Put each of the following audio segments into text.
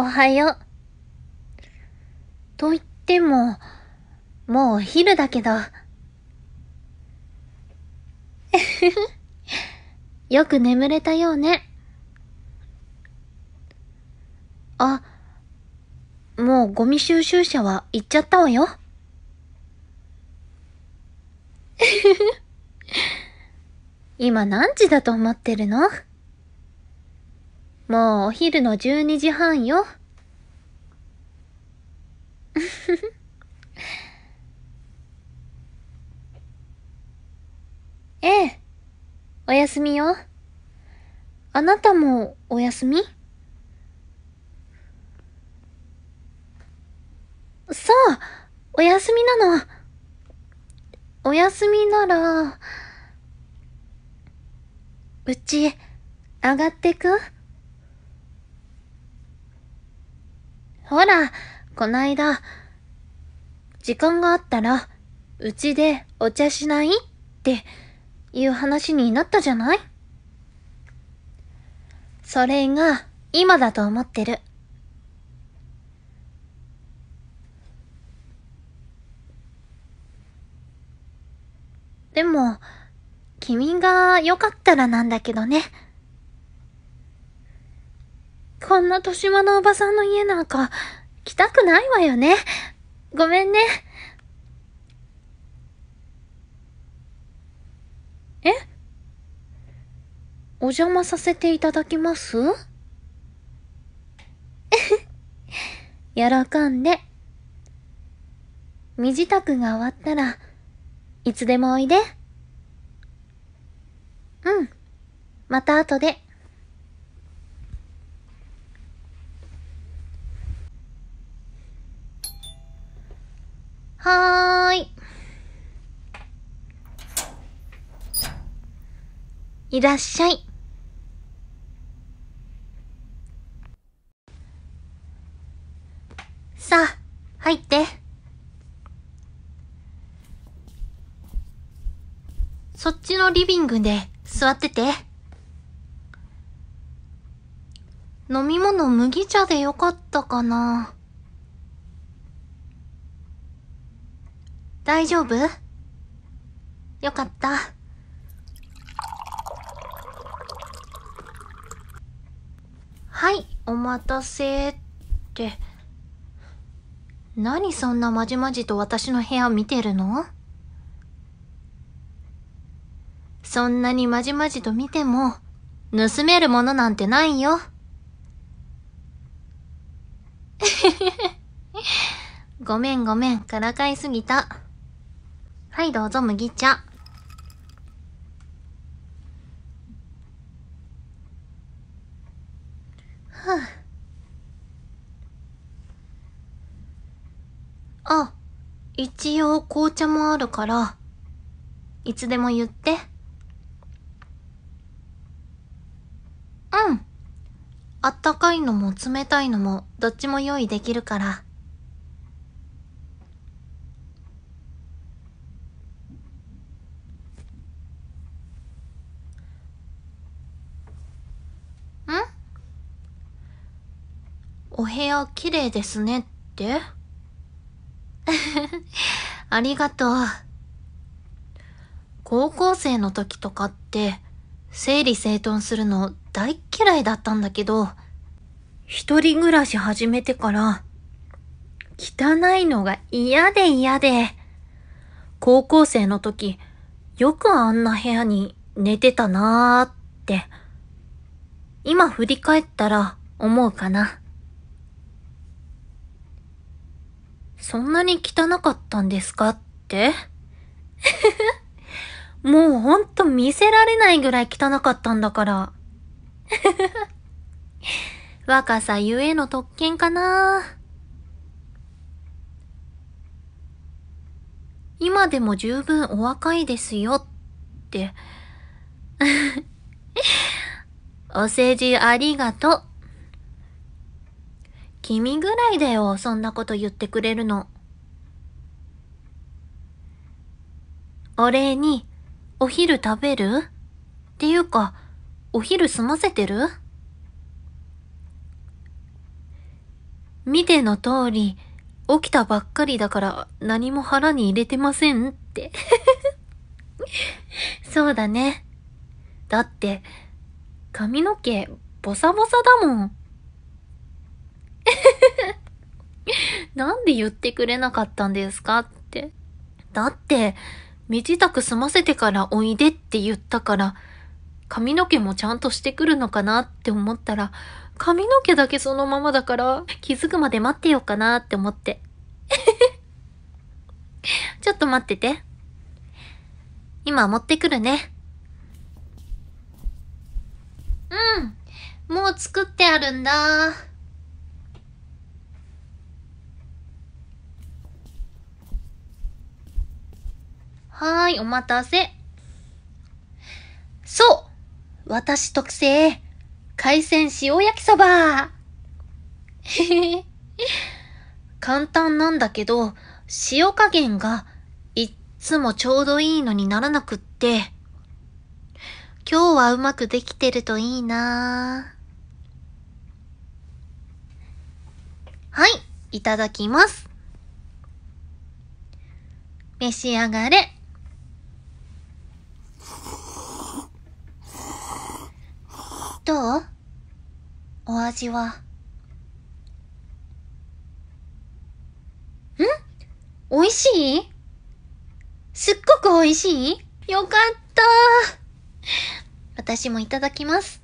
おはよう。と言っても、もうお昼だけど。よく眠れたようね。あ、もうゴミ収集車は行っちゃったわよ。今何時だと思ってるのもうお昼の12時半よ。ええ、おやすみよ。あなたもおやすみそう、おやすみなの。おやすみなら、うち、上がってくほら、こないだ、時間があったら、うちでお茶しないっていう話になったじゃないそれが今だと思ってる。でも、君が良かったらなんだけどね。こんな年間のおばさんの家なんか、来たくないわよね。ごめんね。えお邪魔させていただきます喜 んで。身支度が終わったら、いつでもおいで。うん。また後で。いらっしゃい。さあ、入って。そっちのリビングで座ってて。飲み物麦茶でよかったかな大丈夫よかった。はい、お待たせって。何そんなまじまじと私の部屋見てるのそんなにまじまじと見ても、盗めるものなんてないよ。ごめんごめん、からかいすぎた。はい、どうぞ麦茶。あ、一応紅茶もあるから、いつでも言って。うん。あったかいのも冷たいのもどっちも用意できるから。お部屋綺麗ですねって ありがとう。高校生の時とかって、整理整頓するの大嫌いだったんだけど、一人暮らし始めてから、汚いのが嫌で嫌で、高校生の時、よくあんな部屋に寝てたなーって、今振り返ったら思うかな。そんなに汚かったんですかって もうほんと見せられないぐらい汚かったんだから。若さゆえの特権かな今でも十分お若いですよって。お世辞ありがとう。君ぐらいだよ、そんなこと言ってくれるの。お礼に、お昼食べるっていうか、お昼済ませてる見ての通り、起きたばっかりだから何も腹に入れてませんって そうだね。だって、髪の毛ボサボサだもん。なんで言ってくれなかったんですかって。だって、身支度済ませてからおいでって言ったから、髪の毛もちゃんとしてくるのかなって思ったら、髪の毛だけそのままだから、気づくまで待ってようかなって思って。ちょっと待ってて。今持ってくるね。うん。もう作ってあるんだ。はーい、お待たせ。そう私特製、海鮮塩焼きそば 簡単なんだけど、塩加減がいっつもちょうどいいのにならなくって、今日はうまくできてるといいなはい、いただきます。召し上がれ。私は。ん美味しいすっごく美味しいよかった私もいただきます。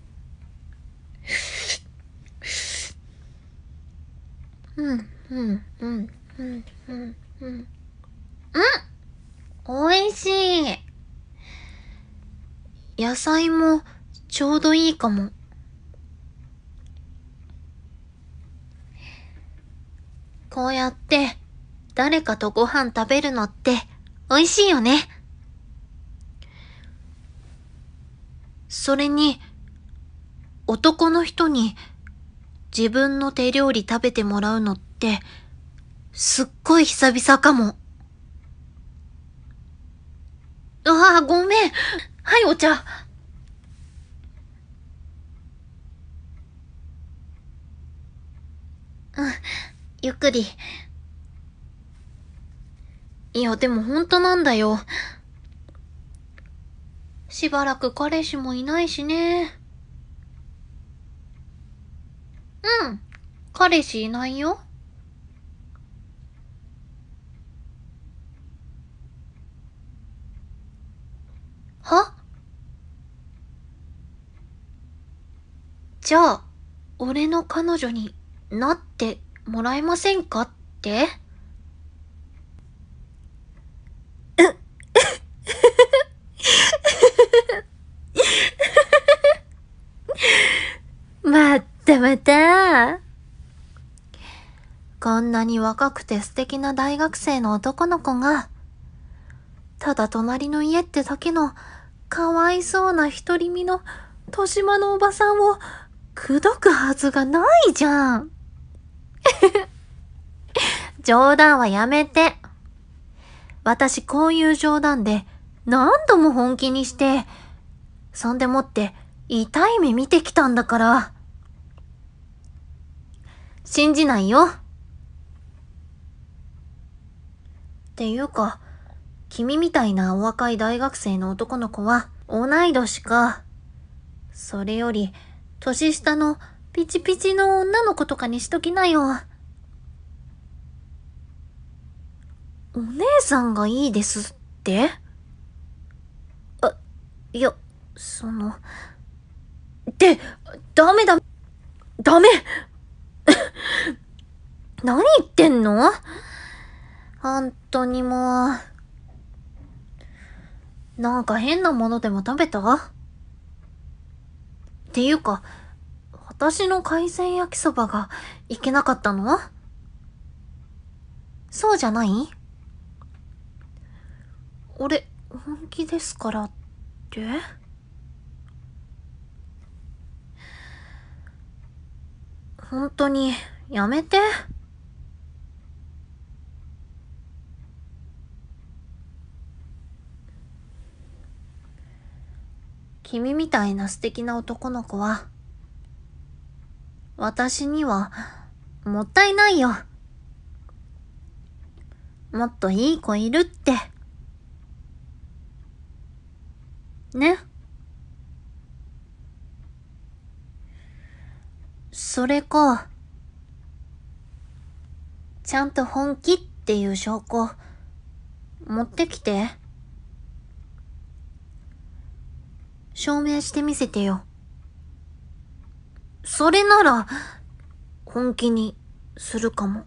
うん、うん、うん、うん、うん、うん。うん美味しい野菜もちょうどいいかも。こうやって、誰かとご飯食べるのって、美味しいよね。それに、男の人に、自分の手料理食べてもらうのって、すっごい久々かも。ああ、ごめん。はい、お茶。うん。ゆっくり。いや、でも本当なんだよ。しばらく彼氏もいないしね。うん。彼氏いないよ。はじゃあ、俺の彼女になってもらえませんかって またまた。こんなに若くて素敵な大学生の男の子が、ただ隣の家ってだけの、かわいそうな独り身の、豊島のおばさんを、口説くはずがないじゃん。冗談はやめて。私こういう冗談で何度も本気にして、そんでもって痛い目見てきたんだから。信じないよ。っていうか、君みたいなお若い大学生の男の子は同い年か。それより、年下のピチピチの女の子とかにしときなよ。お姉さんがいいですってあ、いや、その、って、ダメだ、ダメ 何言ってんの本当にもう。なんか変なものでも食べたっていうか、私の海鮮焼きそばがいけなかったのそうじゃない俺、本気ですからって本当に、やめて。君みたいな素敵な男の子は、私には、もったいないよ。もっといい子いるって。ね。それか。ちゃんと本気っていう証拠、持ってきて。証明してみせてよ。それなら、本気にするかも。